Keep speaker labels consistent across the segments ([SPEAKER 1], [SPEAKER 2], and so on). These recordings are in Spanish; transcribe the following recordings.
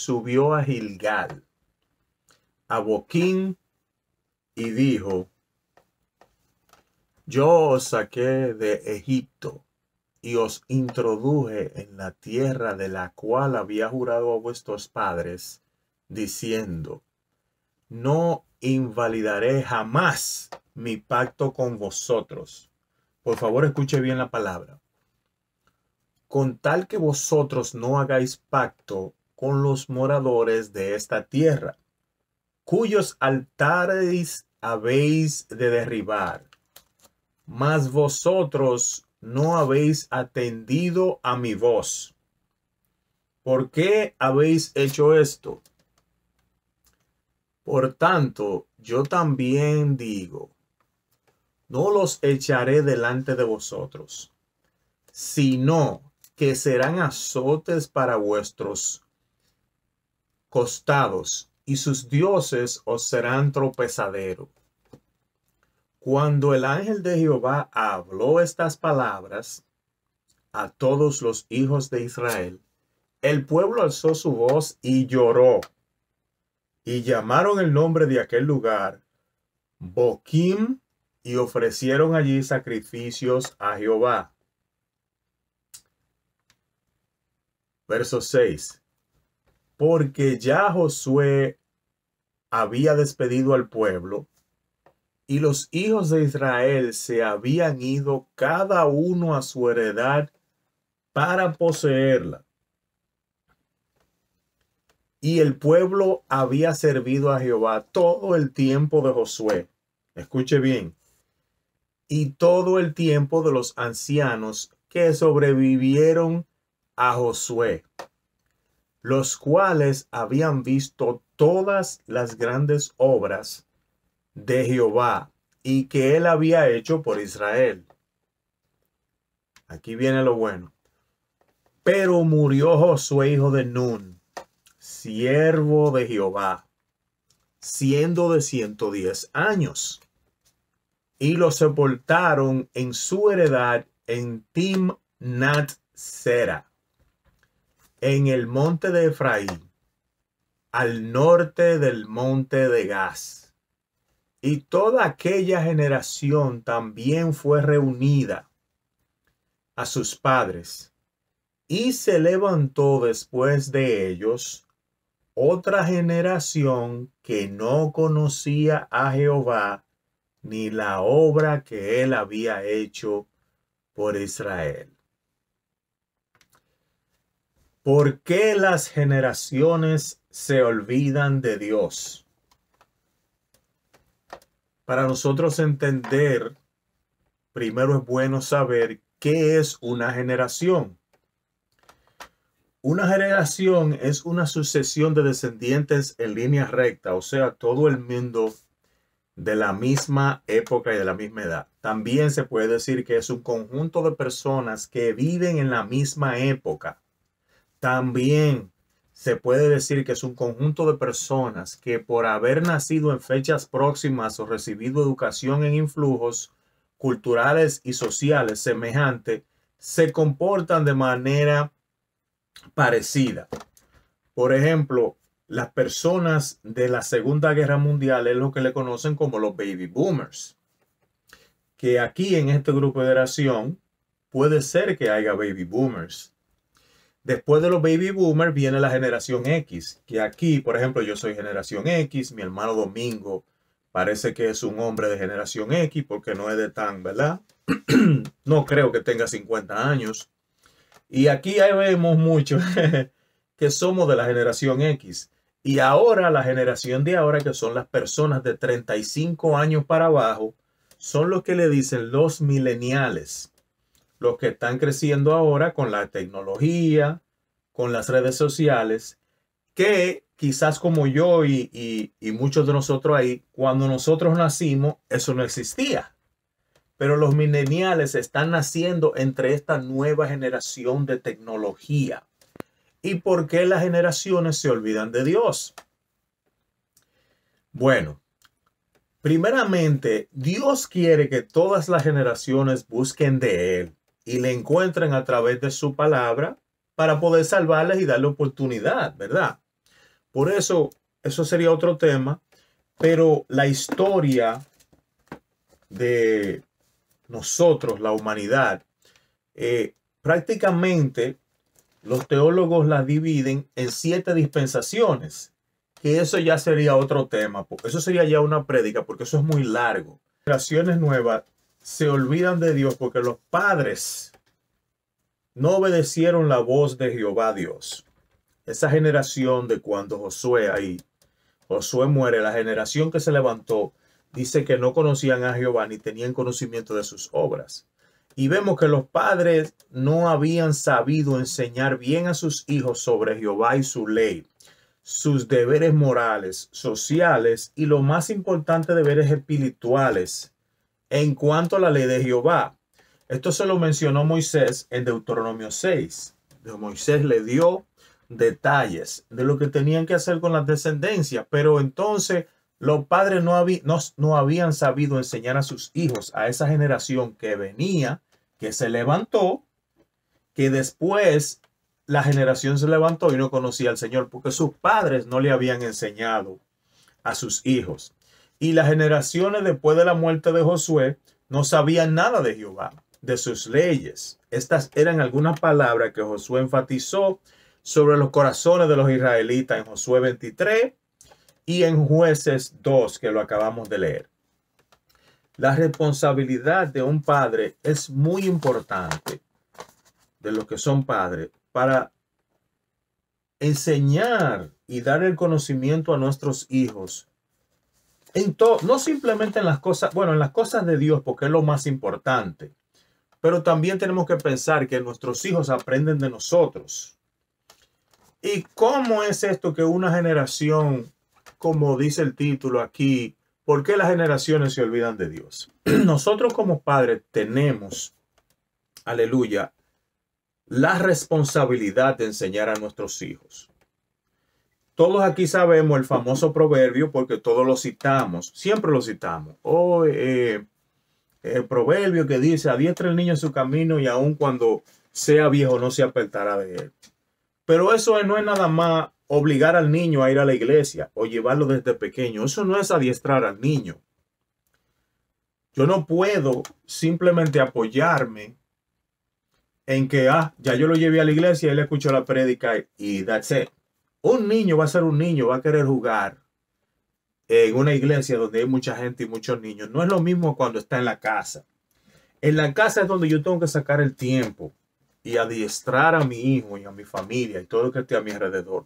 [SPEAKER 1] subió a Gilgal, a Boquín, y dijo, yo os saqué de Egipto y os introduje en la tierra de la cual había jurado a vuestros padres, diciendo, no invalidaré jamás mi pacto con vosotros. Por favor, escuche bien la palabra. Con tal que vosotros no hagáis pacto con los moradores de esta tierra, cuyos altares habéis de derribar. Mas vosotros no habéis atendido a mi voz. ¿Por qué habéis hecho esto? Por tanto, yo también digo, no los echaré delante de vosotros, sino que serán azotes para vuestros costados, y sus dioses os serán tropezadero. Cuando el ángel de Jehová habló estas palabras a todos los hijos de Israel, el pueblo alzó su voz y lloró, y llamaron el nombre de aquel lugar Boquim, y ofrecieron allí sacrificios a Jehová. Verso 6 porque ya Josué había despedido al pueblo y los hijos de Israel se habían ido cada uno a su heredad para poseerla. Y el pueblo había servido a Jehová todo el tiempo de Josué. Escuche bien. Y todo el tiempo de los ancianos que sobrevivieron a Josué los cuales habían visto todas las grandes obras de Jehová y que él había hecho por Israel. Aquí viene lo bueno. Pero murió Josué, hijo de Nun, siervo de Jehová, siendo de 110 años. Y lo sepultaron en su heredad en Timnat Sera en el monte de Efraín, al norte del monte de Gaz. Y toda aquella generación también fue reunida a sus padres. Y se levantó después de ellos otra generación que no conocía a Jehová ni la obra que él había hecho por Israel. ¿Por qué las generaciones se olvidan de Dios? Para nosotros entender, primero es bueno saber qué es una generación. Una generación es una sucesión de descendientes en línea recta, o sea, todo el mundo de la misma época y de la misma edad. También se puede decir que es un conjunto de personas que viven en la misma época también se puede decir que es un conjunto de personas que por haber nacido en fechas próximas o recibido educación en influjos culturales y sociales semejantes, se comportan de manera parecida. Por ejemplo, las personas de la Segunda Guerra Mundial es lo que le conocen como los baby boomers. Que aquí en este grupo de oración puede ser que haya baby boomers Después de los baby boomers viene la generación X, que aquí, por ejemplo, yo soy generación X, mi hermano Domingo parece que es un hombre de generación X porque no es de tan, ¿verdad? no creo que tenga 50 años. Y aquí ahí vemos mucho que somos de la generación X. Y ahora la generación de ahora, que son las personas de 35 años para abajo, son los que le dicen los mileniales los que están creciendo ahora con la tecnología, con las redes sociales, que quizás como yo y, muchos de nosotros ahí, cuando nosotros nacimos, eso no existía. Pero los millennials están naciendo entre esta nueva generación de tecnología. ¿Y por qué las generaciones se olvidan de Dios? Bueno, primeramente, Dios quiere que todas las generaciones busquen de Él y le encuentran a través de su palabra para poder salvarles y darle oportunidad, ¿verdad? Por eso, eso sería otro tema, pero la historia de nosotros, la humanidad, eh, prácticamente los teólogos la dividen en siete dispensaciones, que eso ya sería otro tema, eso sería ya una prédica, porque eso es muy largo. Generaciones nuevas se olvidan de Dios porque los padres no obedecieron la voz de Jehová Dios. Esa generación de cuando Josué ahí, Josué muere, la generación que se levantó, dice que no conocían a Jehová ni tenían conocimiento de sus obras. Y vemos que los padres no habían sabido enseñar bien a sus hijos sobre Jehová y su ley, sus deberes morales, sociales y lo más importante, deberes espirituales en cuanto a la ley de Jehová, esto se lo mencionó Moisés en Deuteronomio 6. Moisés le dio detalles de lo que tenían que hacer con las descendencias, pero entonces los padres no, no, habían sabido enseñar a sus hijos, a esa generación que venía, que se levantó, que después la generación se levantó y no conocía al Señor porque sus padres no le habían enseñado a sus hijos. Y las generaciones después de la muerte de Josué no sabían nada de Jehová, de sus leyes. Estas eran algunas palabras que Josué enfatizó sobre los corazones de los israelitas en Josué 23 y en jueces 2 que lo acabamos de leer. La responsabilidad de un padre es muy importante, de los que son padres, para enseñar y dar el conocimiento a nuestros hijos en todo, no simplemente en las cosas, bueno, en las cosas de Dios, porque es lo más importante, pero también tenemos que pensar que nuestros hijos aprenden de nosotros. ¿Y cómo es esto que una generación, como dice el título aquí, ¿por qué las generaciones se olvidan de Dios? Nosotros como padres tenemos, aleluya, la responsabilidad de enseñar a nuestros hijos. Todos aquí sabemos el famoso proverbio porque todos lo citamos, siempre lo citamos. O eh, el proverbio que dice, adiestra el niño en su camino y aun cuando sea viejo no se apartará de él. Pero eso no es nada más obligar al niño a ir a la iglesia o llevarlo desde pequeño. Eso no es adiestrar al niño. Yo no puedo simplemente apoyarme en que, ah, ya yo lo llevé a la iglesia, él escuchó la prédica y that's it. Un niño va a ser un niño, va a querer jugar en una iglesia donde hay mucha gente y muchos niños. No es lo mismo cuando está en la casa. En la casa es donde yo tengo que sacar el tiempo y adiestrar a mi hijo y a mi familia y todo lo que esté a mi alrededor.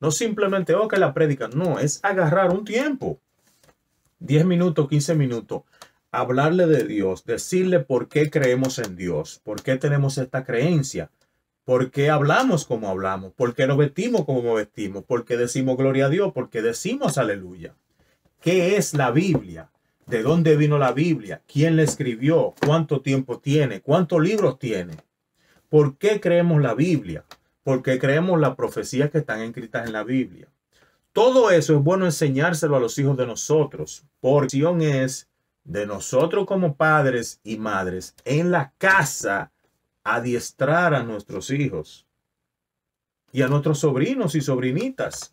[SPEAKER 1] No simplemente, oh, que la predica, No, es agarrar un tiempo. 10 minutos, 15 minutos. Hablarle de Dios, decirle por qué creemos en Dios, por qué tenemos esta creencia, ¿Por qué hablamos como hablamos? ¿Por qué nos vestimos como vestimos? ¿Por qué decimos gloria a Dios? ¿Por qué decimos aleluya? ¿Qué es la Biblia? ¿De dónde vino la Biblia? ¿Quién la escribió? ¿Cuánto tiempo tiene? ¿Cuántos libros tiene? ¿Por qué creemos la Biblia? ¿Por qué creemos las profecías que están escritas en la Biblia? Todo eso es bueno enseñárselo a los hijos de nosotros. Porción es de nosotros como padres y madres en la casa adiestrar a nuestros hijos y a nuestros sobrinos y sobrinitas,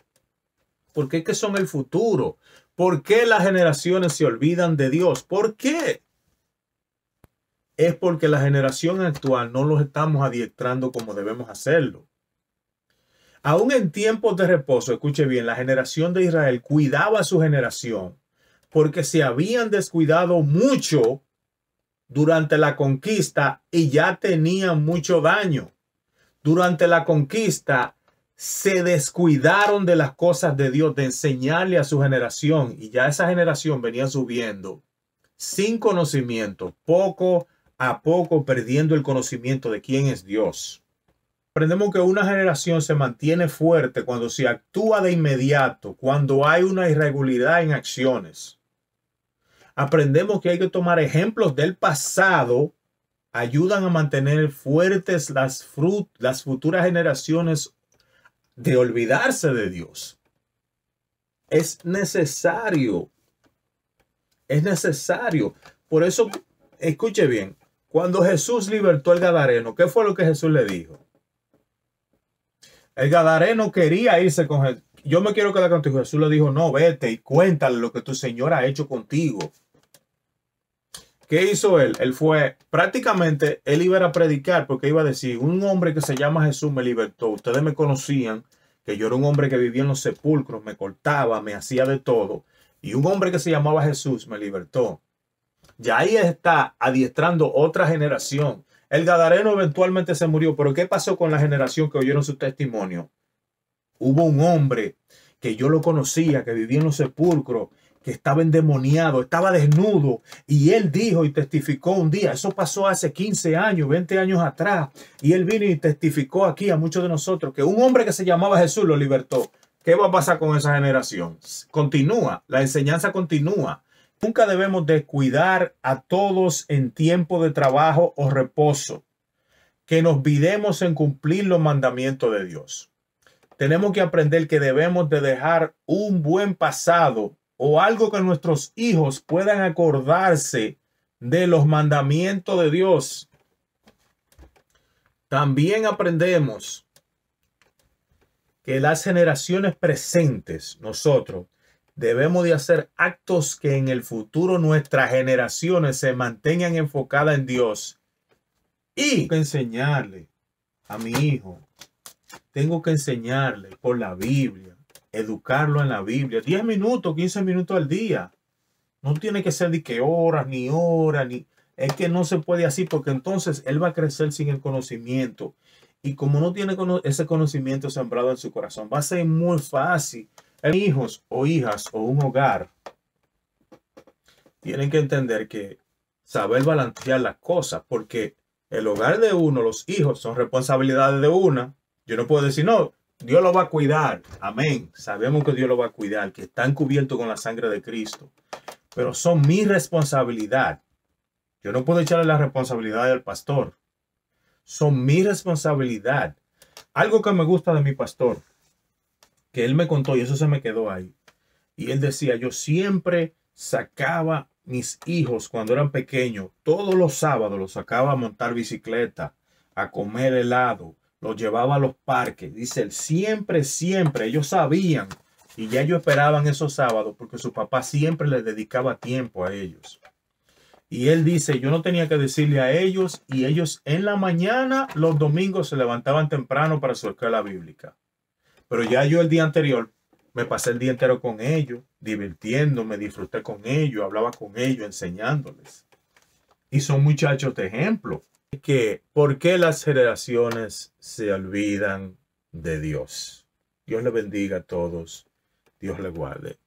[SPEAKER 1] porque qué son el futuro. ¿Por qué las generaciones se olvidan de Dios? ¿Por qué? Es porque la generación actual no los estamos adiestrando como debemos hacerlo. Aún en tiempos de reposo, escuche bien, la generación de Israel cuidaba a su generación porque se habían descuidado mucho durante la conquista y ya tenían mucho daño. Durante la conquista se descuidaron de las cosas de Dios, de enseñarle a su generación y ya esa generación venía subiendo sin conocimiento, poco a poco perdiendo el conocimiento de quién es Dios. Aprendemos que una generación se mantiene fuerte cuando se actúa de inmediato, cuando hay una irregularidad en acciones aprendemos que hay que tomar ejemplos del pasado, ayudan a mantener fuertes las, las futuras generaciones de olvidarse de Dios. Es necesario, es necesario. Por eso, escuche bien, cuando Jesús libertó al Gadareno, ¿qué fue lo que Jesús le dijo? El Gadareno quería irse con Jesús. Yo me quiero quedar contigo. Jesús le dijo, no, vete y cuéntale lo que tu Señor ha hecho contigo. ¿Qué hizo él? Él fue prácticamente, él iba a predicar porque iba a decir, un hombre que se llama Jesús me libertó. Ustedes me conocían, que yo era un hombre que vivía en los sepulcros, me cortaba, me hacía de todo. Y un hombre que se llamaba Jesús me libertó. Ya ahí está adiestrando otra generación. El Gadareno eventualmente se murió, pero ¿qué pasó con la generación que oyeron su testimonio? Hubo un hombre que yo lo conocía, que vivía en los sepulcros, que estaba endemoniado, estaba desnudo. Y él dijo y testificó un día, eso pasó hace 15 años, 20 años atrás. Y él vino y testificó aquí a muchos de nosotros que un hombre que se llamaba Jesús lo libertó. ¿Qué va a pasar con esa generación? Continúa, la enseñanza continúa. Nunca debemos descuidar a todos en tiempo de trabajo o reposo, que nos videmos en cumplir los mandamientos de Dios. Tenemos que aprender que debemos de dejar un buen pasado o algo que nuestros hijos puedan acordarse de los mandamientos de Dios. También aprendemos que las generaciones presentes, nosotros, debemos de hacer actos que en el futuro nuestras generaciones se mantengan enfocadas en Dios. Y tengo que enseñarle a mi hijo, tengo que enseñarle por la Biblia, educarlo en la Biblia. 10 minutos, 15 minutos al día. No tiene que ser de que horas, ni horas, ni... Es que no se puede así porque entonces él va a crecer sin el conocimiento. Y como no tiene ese conocimiento sembrado en su corazón, va a ser muy fácil. Hijos o hijas o un hogar tienen que entender que saber balancear las cosas porque el hogar de uno, los hijos son responsabilidades de una. Yo no puedo decir, no, Dios lo va a cuidar. Amén. Sabemos que Dios lo va a cuidar, que están cubiertos con la sangre de Cristo. Pero son mi responsabilidad. Yo no puedo echarle la responsabilidad al pastor. Son mi responsabilidad. Algo que me gusta de mi pastor, que él me contó y eso se me quedó ahí. Y él decía, yo siempre sacaba mis hijos cuando eran pequeños, todos los sábados los sacaba a montar bicicleta, a comer helado, los llevaba a los parques. Dice él, siempre, siempre, ellos sabían y ya ellos esperaban esos sábados porque su papá siempre les dedicaba tiempo a ellos. Y él dice, yo no tenía que decirle a ellos y ellos en la mañana, los domingos, se levantaban temprano para su escuela bíblica. Pero ya yo el día anterior me pasé el día entero con ellos, divirtiéndome, disfruté con ellos, hablaba con ellos, enseñándoles. Y son muchachos de ejemplo que por qué las generaciones se olvidan de Dios. Dios le bendiga a todos. Dios le guarde.